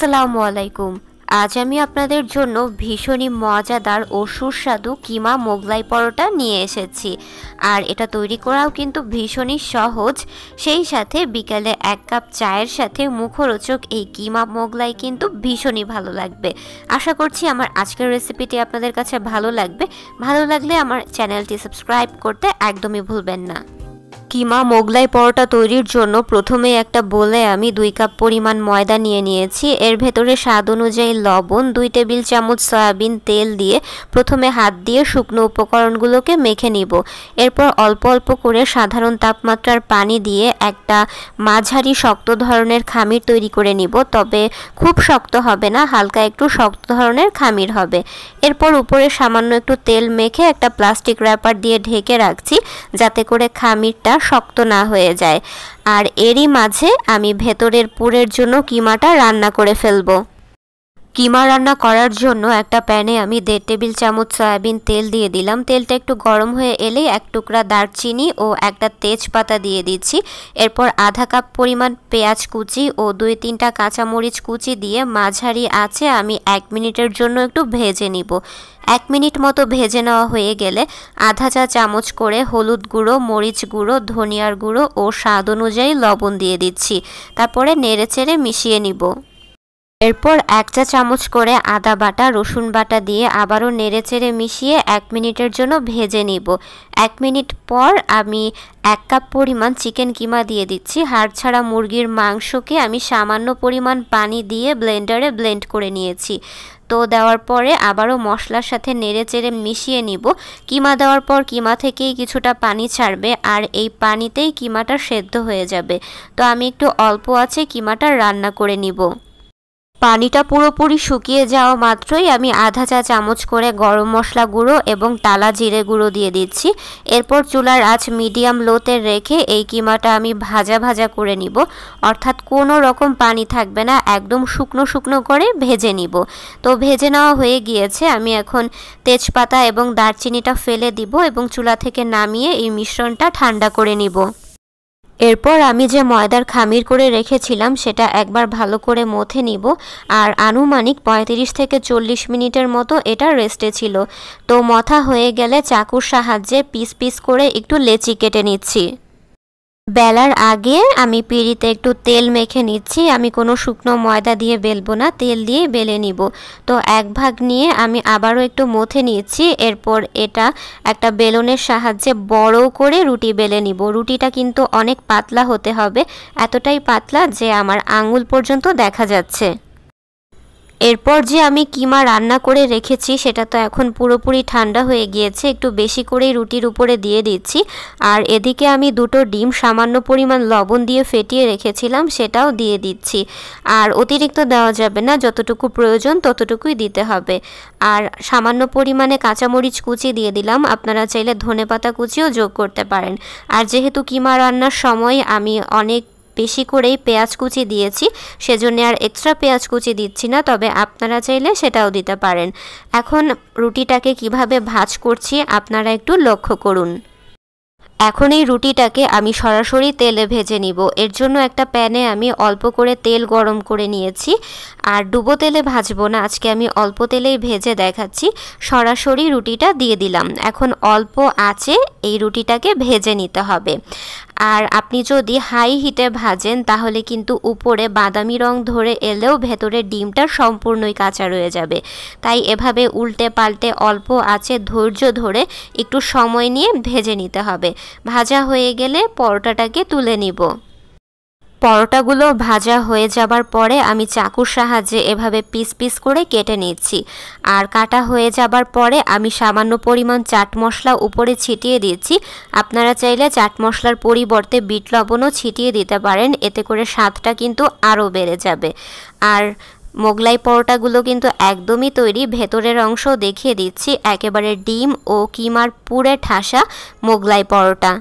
আসসালামু আলাইকুম আজ আমি আপনাদের জন্য ভীষণই মজাদার ও সুস্বাদু কিমা মোগলাই পরোটা নিয়ে এসেছি আর এটা তৈরি করাও কিন্তু ভীষণই সহজ সেই সাথে বিকালে এক কাপ চায়ের সাথে মুখরোচক এই কিমা মোগলাই কিন্তু ভীষণই ভালো লাগবে আশা করছি আমার আজকের রেসিপিটি আপনাদের কাছে ভালো লাগবে ভালো লাগলে আমার চ্যানেলটি সাবস্ক্রাইব করতে একদমই ভুলবেন না কিমা মোগলাই পরোটা তৈরির জন্য প্রথমে একটা বলে আমি দুই কাপ পরিমাণ ময়দা নিয়ে নিয়েছি এর ভেতরে স্বাদ অনুযায়ী লবণ দুই টেবিল চামচ সয়াবিন তেল দিয়ে প্রথমে হাত দিয়ে শুকনো উপকরণগুলোকে মেখে নিব এরপর অল্প অল্প করে সাধারণ তাপমাত্রার পানি দিয়ে একটা মাঝারি শক্ত ধরনের খামির তৈরি করে নিব তবে খুব শক্ত হবে না হালকা একটু শক্ত ধরনের খামির হবে এরপর উপরে সামান্য একটু তেল মেখে একটা প্লাস্টিক র্যাপার দিয়ে ঢেকে রাখছি যাতে করে খামিরটা শক্ত না হয়ে যায় আর এরই মাঝে আমি ভেতরের পুরের জন্য কিমাটা রান্না করে ফেলবো কিমা রান্না করার জন্য একটা প্যানে আমি দেড় টেবিল চামচ সয়াবিন তেল দিয়ে দিলাম তেলটা একটু গরম হয়ে এলেই এক টুকরা দারচিনি ও একটা তেজপাতা দিয়ে দিচ্ছি এরপর আধা কাপ পরিমাণ পেঁয়াজ কুচি ও দুই তিনটা কাঁচামরিচ কুচি দিয়ে মাঝারি আছে আমি এক মিনিটের জন্য একটু ভেজে নিব এক মিনিট মতো ভেজে নেওয়া হয়ে গেলে আধা চা চামচ করে হলুদ গুঁড়ো মরিচ গুঁড়ো ধনিয়ার গুঁড়ো ও স্বাদ অনুযায়ী লবণ দিয়ে দিচ্ছি তারপরে নেড়ে চেড়ে মিশিয়ে নিব এরপর এক চা চামচ করে আদা বাটা রসুন বাটা দিয়ে আবারও নেড়ে চেড়ে মিশিয়ে এক মিনিটের জন্য ভেজে নিব এক মিনিট পর আমি এক কাপ পরিমাণ চিকেন কিমা দিয়ে দিচ্ছি হাড় ছাড়া মুরগির মাংসকে আমি সামান্য পরিমাণ পানি দিয়ে ব্লেন্ডারে ব্লেন্ড করে নিয়েছি তো দেওয়ার পরে আবারও মশলার সাথে নেড়ে চেড়ে মিশিয়ে নিব কিমা দেওয়ার পর কিমা থেকেই কিছুটা পানি ছাড়বে আর এই পানিতেই কিমাটা সেদ্ধ হয়ে যাবে তো আমি একটু অল্প আছে কিমাটা রান্না করে নিব পানিটা পুরোপুরি শুকিয়ে যাওয়া মাত্রই আমি আধা চা চামচ করে গরম মশলা গুঁড়ো এবং তালা জিরে গুঁড়ো দিয়ে দিচ্ছি এরপর চুলার আঁচ মিডিয়াম লোতে রেখে এই কিমাটা আমি ভাজা ভাজা করে নিব অর্থাৎ কোনো রকম পানি থাকবে না একদম শুকনো শুকনো করে ভেজে নিব তো ভেজে নেওয়া হয়ে গিয়েছে আমি এখন তেজপাতা এবং দারচিনিটা ফেলে দিব এবং চুলা থেকে নামিয়ে এই মিশ্রণটা ঠান্ডা করে নিব এরপর আমি যে ময়দার খামির করে রেখেছিলাম সেটা একবার ভালো করে মথে নিব আর আনুমানিক ৩৫ থেকে চল্লিশ মিনিটের মতো এটা রেস্টে ছিল তো মথা হয়ে গেলে চাকুর সাহায্যে পিস পিস করে একটু লেচি কেটে নিচ্ছি বেলার আগে আমি পিঁড়িতে একটু তেল মেখে নিচ্ছি আমি কোনো শুকনো ময়দা দিয়ে বেলবো না তেল দিয়ে বেলে নিব তো এক ভাগ নিয়ে আমি আবারও একটু মথে নিয়েছি এরপর এটা একটা বেলনের সাহায্যে বড় করে রুটি বেলে নিব রুটিটা কিন্তু অনেক পাতলা হতে হবে এতটাই পাতলা যে আমার আঙুল পর্যন্ত দেখা যাচ্ছে এরপর যে আমি কিমা রান্না করে রেখেছি সেটা তো এখন পুরোপুরি ঠান্ডা হয়ে গিয়েছে একটু বেশি করেই রুটির উপরে দিয়ে দিচ্ছি আর এদিকে আমি দুটো ডিম সামান্য পরিমাণ লবণ দিয়ে ফেটিয়ে রেখেছিলাম সেটাও দিয়ে দিচ্ছি আর অতিরিক্ত দেওয়া যাবে না যতটুকু প্রয়োজন ততটুকুই দিতে হবে আর সামান্য পরিমাণে কাঁচামরিচ কুচি দিয়ে দিলাম আপনারা চাইলে ধনে পাতা কুচিও যোগ করতে পারেন আর যেহেতু কিমা রান্নার সময় আমি অনেক বেশি করেই পেঁয়াজ কুচি দিয়েছি সেজন্য আর এক্সট্রা পেঁয়াজ কুচি দিচ্ছি না তবে আপনারা চাইলে সেটাও দিতে পারেন এখন রুটিটাকে কিভাবে ভাজ করছি আপনারা একটু লক্ষ্য করুন এখন এই রুটিটাকে আমি সরাসরি তেলে ভেজে নিব এর জন্য একটা প্যানে আমি অল্প করে তেল গরম করে নিয়েছি আর ডুবো তেলে ভাজবো না আজকে আমি অল্প তেলেই ভেজে দেখাচ্ছি সরাসরি রুটিটা দিয়ে দিলাম এখন অল্প আছে এই রুটিটাকে ভেজে নিতে হবে আর আপনি যদি হাই হিটে ভাজেন তাহলে কিন্তু উপরে বাদামি রং ধরে এলেও ভেতরে ডিমটা সম্পূর্ণই কাঁচা রয়ে যাবে তাই এভাবে উল্টে পাল্টে অল্প আছে ধৈর্য ধরে একটু সময় নিয়ে ভেজে নিতে হবে ভাজা হয়ে গেলে পরোটাটাকে তুলে নিব পরোটাগুলো ভাজা হয়ে যাবার পরে আমি চাকুর সাহায্যে এভাবে পিস পিস করে কেটে নিচ্ছি আর কাটা হয়ে যাবার পরে আমি সামান্য পরিমাণ চাট মশলা উপরে ছিটিয়ে দিচ্ছি আপনারা চাইলে চাট মশলার পরিবর্তে বিট লবণও ছিটিয়ে দিতে পারেন এতে করে স্বাদটা কিন্তু আরও বেড়ে যাবে আর মোগলাই পরোটাগুলো কিন্তু একদমই তৈরি ভেতরের অংশ দেখিয়ে দিচ্ছি একেবারে ডিম ও কিমার পুরে ঠাসা মোগলাই পরোটা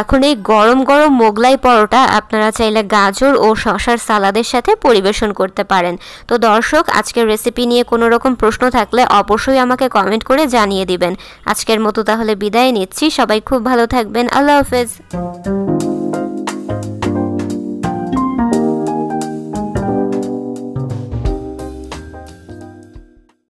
এখন এই গরম গরম মোগলাই পরোটা আপনারা চাইলে গাজর ও শশার সালাদের সাথে পরিবেশন করতে পারেন তো দর্শক আজকের রেসিপি নিয়ে কোনো রকম প্রশ্ন থাকলে অবশ্যই আমাকে কমেন্ট করে জানিয়ে দিবেন আজকের মতো তাহলে বিদায় নিচ্ছি সবাই খুব ভালো থাকবেন আল্লাহ হাফেজ